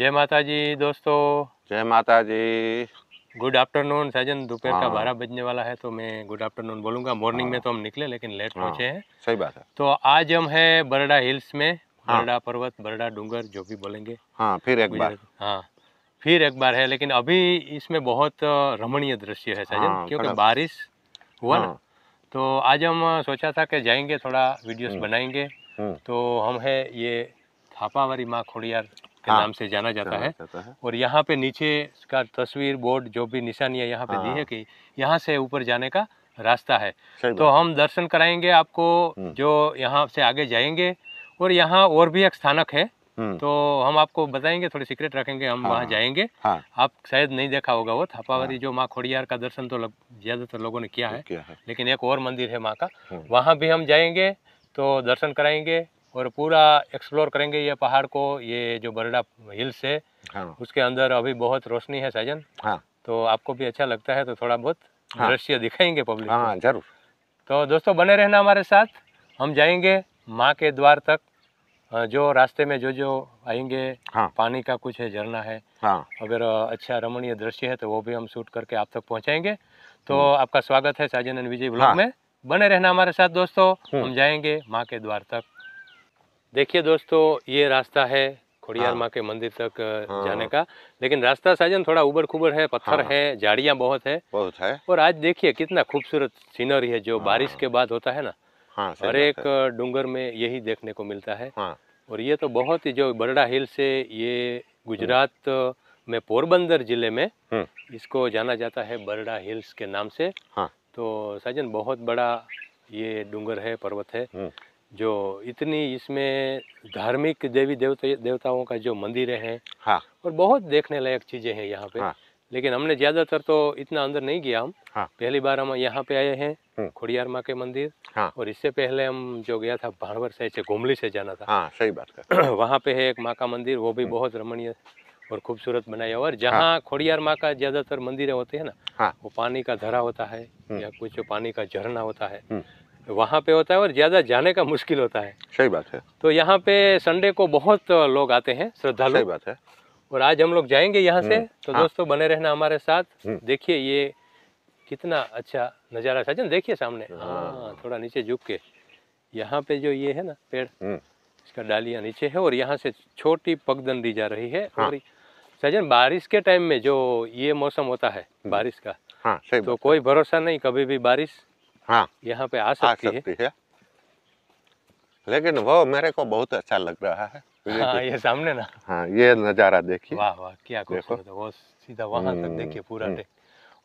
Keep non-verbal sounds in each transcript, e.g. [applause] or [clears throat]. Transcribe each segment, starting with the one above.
जय माता जी दोस्तों जय माता जी गुड आफ्टरनून सजन दोपहर का हाँ। बारह बजने वाला है तो मैं गुड आफ्टरनून बोलूंगा मॉर्निंग में हाँ। तो हम निकले लेकिन लेट हाँ। पहुंचे हैं सही बात है तो आज हम है बरडा हिल्स में बरडा पर्वत बरडा डूंगर जो भी बोलेंगे हाँ फिर एक बार हाँ फिर एक बार है लेकिन अभी इसमें बहुत रमणीय दृश्य है सजन क्योंकि बारिश हुआ ना तो आज हम सोचा था कि जाएंगे थोड़ा वीडियोस हम्म। बनाएंगे हम्म। तो हम है ये थापावारी माँ खोड़ियार के हाँ, नाम से जाना जाता, जाना है।, जाता है और यहाँ पे नीचे का तस्वीर बोर्ड जो भी निशानियाँ यहाँ पे दी है हाँ। कि यहाँ से ऊपर जाने का रास्ता है तो हम दर्शन कराएंगे आपको हम्म। जो यहाँ से आगे जाएंगे और यहाँ और भी एक स्थानक है हम्म। तो हम आपको बताएंगे थोड़ी सीक्रेट रखेंगे हम हाँ, वहाँ जाएंगे हाँ, आप शायद नहीं देखा होगा वो थापावरी हाँ, जो माँ खोड़ियार का दर्शन तो ज्यादातर लोगों ने तो किया है लेकिन एक और मंदिर है माँ का हम्म। वहाँ भी हम जाएंगे तो दर्शन कराएंगे और पूरा एक्सप्लोर करेंगे ये पहाड़ को ये जो बरडा हिल्स है हाँ। उसके अंदर अभी बहुत रोशनी है साजन हाँ। तो आपको भी अच्छा लगता है तो थोड़ा बहुत हाँ। दृश्य दिखाएंगे पब्लिक हाँ जरूर तो दोस्तों बने रहना हमारे साथ हम जाएंगे माँ के द्वार तक जो रास्ते में जो जो आएंगे हाँ। पानी का कुछ है झरना है हाँ। अगर अच्छा रमणीय दृश्य है तो वो भी हम शूट करके आप तक पहुँचाएंगे तो हम्म। आपका स्वागत है साजन एंड विजय ब्लॉग हाँ। में बने रहना हमारे साथ दोस्तों हम्म। हम जाएंगे माँ के द्वार तक देखिए दोस्तों ये रास्ता है खोड़ियार हाँ। माँ के मंदिर तक हाँ। जाने का लेकिन रास्ता साजन थोड़ा उबर खुबर है पत्थर हाँ। है झाड़ियाँ बहुत है बहुत है और आज देखिए कितना खूबसूरत सीनरी है जो हाँ। बारिश के बाद होता है ना हाँ, हर एक डूंगर में यही देखने को मिलता है हाँ। और ये तो बहुत ही जो बरडा हिल से ये गुजरात में पोरबंदर जिले में हम्म। इसको जाना जाता है बरडा हिल्स के नाम से हाँ। तो साजन बहुत बड़ा ये डूंगर है पर्वत है हम्म। जो इतनी इसमें धार्मिक देवी देवता देवताओं का जो मंदिर है हाँ। और बहुत देखने लायक चीज़ें हैं यहाँ पे हाँ। लेकिन हमने ज़्यादातर तो इतना अंदर नहीं गया हम हाँ। पहली बार हम यहाँ पे आए हैं हम्म। खोड़ियार माँ के मंदिर हाँ। और इससे पहले हम जो गया था भाड़वर से से घुमली से जाना था हाँ, सही बात कर [clears throat] वहाँ पे है एक माँ का मंदिर वो भी हम्म। बहुत रमणीय और खूबसूरत बनाया और जहाँ हाँ। खोड़ियार माँ का ज़्यादातर मंदिर होते हैं ना हाँ। वो पानी का धरा होता है हम्म। या कुछ पानी का झरना होता है वहाँ पे होता है और ज़्यादा जाने का मुश्किल होता है सही बात है तो यहाँ पे संडे को बहुत लोग आते हैं श्रद्धालु सही बात है और आज हम लोग जाएंगे यहाँ से हम्म। तो हाँ। दोस्तों बने रहना हमारे साथ हम्म। देखिए ये कितना अच्छा नज़ारा सजन देखिए सामने हाँ।, हाँ थोड़ा नीचे झुक के यहाँ पे जो ये है ना पेड़ हम्म। इसका डालिया नीचे है और यहाँ से छोटी पगदंडी जा रही है हाँ। और सजन बारिश के टाइम में जो ये मौसम होता है बारिश का हाँ, तो कोई भरोसा नहीं कभी भी बारिश हाँ यहाँ पे आ सकती, आ सकती है, है। लेकिन वो मेरे को बहुत अच्छा लग रहा है हाँ, ये सामने ना हाँ ये नज़ारा देखिए वाह वाह क्या देखो वो सीधा वहां तक हम्म, देखिए पूरा हम्म।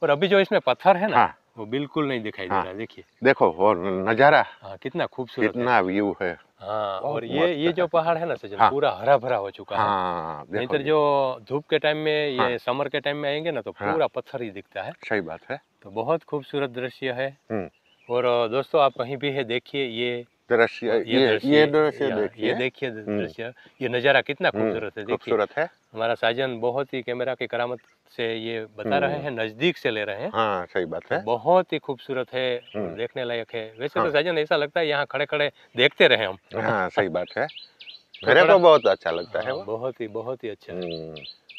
और अभी जो इसमें पत्थर है ना हाँ, वो बिल्कुल नहीं दिखाई हाँ, दे रहा देखिए देखो और नज़ारा हाँ, कितना खूबसूरत कितना व्यू है हाँ और ये ये जो पहाड़ है ना सजन हाँ, पूरा हरा भरा हो चुका हाँ, है नहीं तो जो धूप के टाइम में ये हाँ, समर के टाइम में आएंगे ना तो हाँ। पूरा पत्थर ही दिखता है सही बात है तो बहुत खूबसूरत दृश्य है हम्म। और दोस्तों आप कहीं भी है देखिए ये दृश्य ये ये, दृश्य देखिए ये देखिए हम्म। दृश्य ये नज़ारा कितना हम्म, खूबसूरत है खूबसूरत है हमारा साजन बहुत ही कैमरा की करामत से ये बता रहे हम्म। हैं नज़दीक से ले रहे हैं हाँ, सही बात है बहुत ही खूबसूरत है देखने लायक है वैसे तो हाँ। तो साजन ऐसा लगता है यहाँ खड़े खड़े देखते रहे हम हाँ, सही बात है [laughs] तो मेरे को बहुत अच्छा लगता है हाँ, बहुत ही बहुत ही अच्छा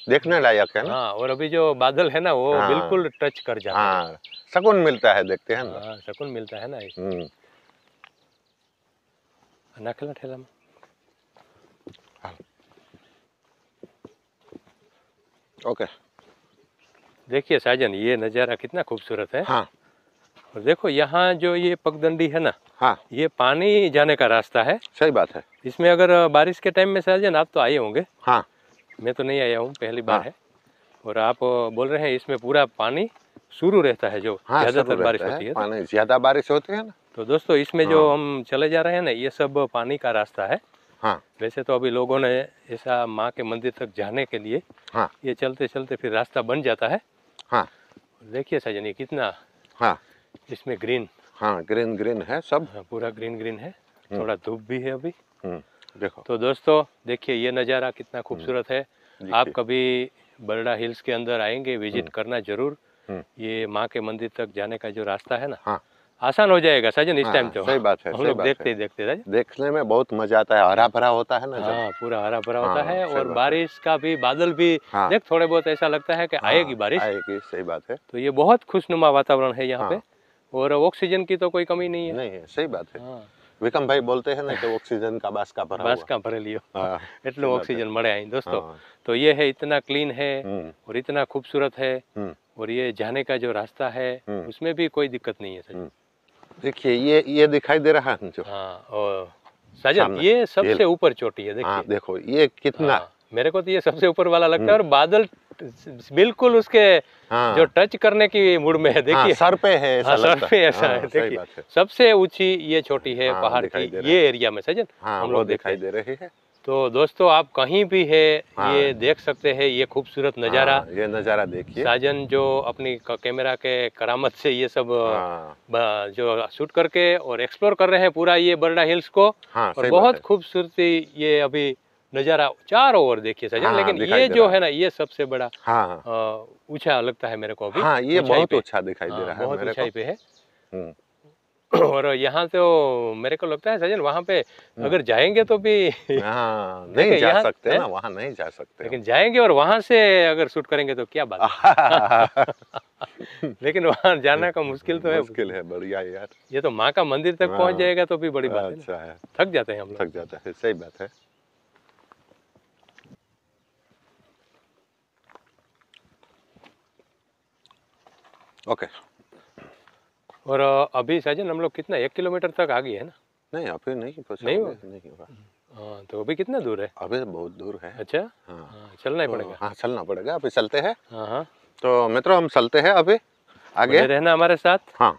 देखने लायक है ना हाँ, और अभी जो बादल है ना वो हाँ। बिल्कुल टच कर जाता है सकुन हाँ, मिलता है देखते हैं ना सकुन मिलता है ना हम्म। ठेला में ओके देखिए साजन ये नज़ारा कितना खूबसूरत है हाँ और देखो यहाँ जो ये पगडंडी है ना हाँ ये पानी जाने का रास्ता है सही बात है इसमें अगर बारिश के टाइम में साजन आप तो आए होंगे हाँ मैं तो नहीं आया हूँ पहली बार हाँ। है और आप बोल रहे हैं इसमें पूरा पानी शुरू रहता है जो हाँ, ज्यादातर बारिश होती है तो। पानी ज्यादा बारिश होती है ना तो दोस्तों इसमें हाँ। जो हम चले जा रहे हैं ना ये सब पानी का रास्ता है हाँ। वैसे तो अभी लोगों ने ऐसा माँ के मंदिर तक जाने के लिए हाँ। ये चलते चलते फिर रास्ता बन जाता है हाँ। देखिए सजनी कितना हाँ। इसमें ग्रीन हाँ ग्रीन ग्रीन है सब हाँ, पूरा ग्रीन ग्रीन है हम्म। थोड़ा धूप भी है अभी हम्म। देखो तो दोस्तों देखिए ये नज़ारा कितना हम्म। खूबसूरत है आप कभी बरडा हिल्स के अंदर आएंगे विजिट हम्म। करना जरूर हम्म। ये माँ के मंदिर तक जाने का जो रास्ता है ना हाँ। आसान हो जाएगा सजन इस टाइम हाँ, तो सही बात है हम लोग देखते ही देखते सजन देखने में बहुत मजा आता है हरा भरा होता है ना हाँ पूरा हरा भरा हाँ, होता है और बारिश का भी बादल भी हाँ, देख थोड़े बहुत ऐसा लगता है कि हाँ, आएगी बारिश आएगी सही बात है तो ये बहुत खुशनुमा वातावरण है यहाँ पे हाँ। और ऑक्सीजन की तो कोई कमी नहीं है नहीं है सही बात है हाँ। વિક્રમભાઈ બોલતે હે ને कि ऑक्सीजन का बास भरा हुआ का भर लियो हाँ, ऑक्सीजन મળે અહીં દોસ્તો तो ये है इतना क्लीन है और इतना खूबसूरत है और ये जाने का जो रास्ता है उसमें भी कोई दिक्कत नहीं है सर हम्म। देखिए ये ये दिखाई दे रहा है जो हाँ और ये सबसे ऊपर चोटी है देखिए देखो ये कितना मेरे को तो ये सबसे ऊपर वाला लगता है और बादल बिल्कुल उसके हाँ, जो टच करने की मूड में है हाँ, देखिए हाँ, सर पे है हाँ, सर पे ऐसा हाँ, है देखिए सबसे ऊंची ये छोटी है हाँ, पहाड़ की ये एरिया में सजन हाँ, हम लोग दिखाई दे रहे हैं तो दोस्तों आप कहीं भी है हाँ, ये देख सकते हैं ये खूबसूरत नज़ारा हाँ, ये नज़ारा देखिए साजन जो अपनी कैमरा के करामत से ये सब हाँ, जो शूट करके और एक्सप्लोर कर रहे हैं पूरा ये बर्डा हिल्स को हाँ, और बहुत खूबसूरती ये अभी नज़ारा चार ओवर देखिए सजन हाँ, लेकिन ये जो है ना ये सबसे बड़ा हाँ ऊंचा लगता है मेरे को अभी हाँ ये बहुत अच्छा दिखाई दे हाँ, रहा है बहुत ऊंचाई पे है हम्म। [clears throat] और यहाँ तो मेरे को लगता है सजन वहाँ पे हम्म। अगर जाएंगे तो भी हाँ, [laughs] नहीं जा सकते ना वहाँ नहीं जा सकते लेकिन जाएंगे और वहाँ से अगर शूट करेंगे तो क्या बात [laughs] लेकिन वहाँ जाना का मुश्किल तो है मुश्किल है बढ़िया यार ये तो माँ का मंदिर तक पहुँच हाँ। जाएगा तो भी बड़ी बात है अच्छा थक जाते हैं हम थक जाते हैं सही बात है ओके और अभी साजन हम लोग कितना एक किलोमीटर तक आ गई है ना नहीं अभी नहीं नहीं हुआ नहीं हुआ हाँ, तो अभी कितना दूर है अभी तो बहुत दूर है अच्छा हाँ, हाँ चलना ही तो पड़ेगा हाँ चलना पड़ेगा अभी चलते हैं हाँ, हाँ। तो मित्रों हम चलते हैं अभी आगे रहना हमारे साथ हाँ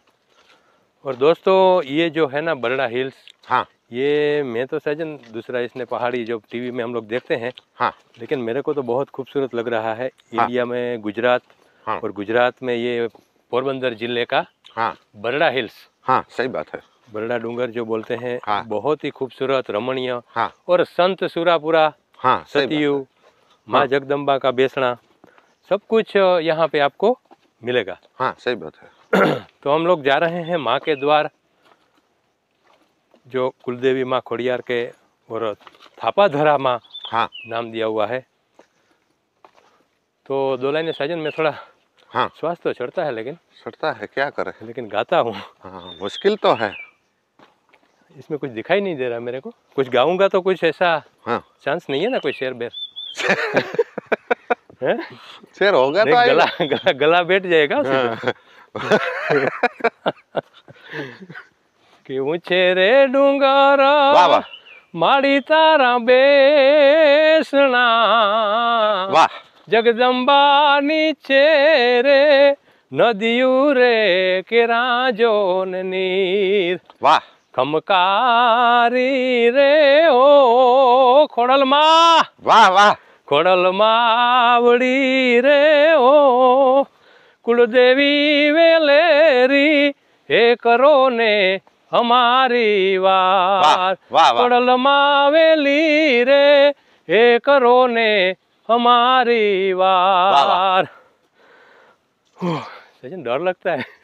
और दोस्तों ये जो है ना बरड़ा हिल्स हाँ ये मैं तो सजन दूसरा इसने पहाड़ी जो टीवी में हम लोग देखते हैं हाँ लेकिन मेरे को तो बहुत खूबसूरत लग रहा है इंडिया में गुजरात हाँ, और गुजरात में ये पोरबंदर जिले का हाँ बरड़ा हिल्स हाँ सही बात है बरड़ा डूंगर जो बोलते हैं हाँ, बहुत ही खूबसूरत रमणीय हाँ, और संत सूरापुरा हाँ, सतयु माँ हाँ, जगदम्बा का बेसना सब कुछ यहाँ पे आपको मिलेगा हाँ सही बात है [clears throat] तो हम लोग जा रहे हैं माँ के द्वार जो कुलदेवी माँ खोड़ियार के और धरा माँ हाँ नाम दिया हुआ है तो दो लाइन साजन मैं थोड़ा हाँ श्वास तो चढ़ता है लेकिन चढ़ता है क्या करे लेकिन गाता हूँ हाँ मुश्किल तो है इसमें कुछ दिखाई नहीं दे रहा मेरे को कुछ गाऊंगा तो कुछ ऐसा हाँ चांस नहीं है ना कोई शेर बेर [laughs] शेर होगा तो गला, गला गला बैठ जाएगा हाँ। कि ऊंचे रे डूंगरा माड़ी तारा बेसना वाह જગદંબાની છે રે નદીયું રે કેરાજોન નીર વાહ ખમકારી રે ઓ ખોડલમાં વાહ વાહ ખોડલમાવડી રે ઓ કુળદેવી વેલેરી હે કરો ને અમારી વાર કોડલમાં વેલી રે હે કરો ને हमारी वार डर लगता है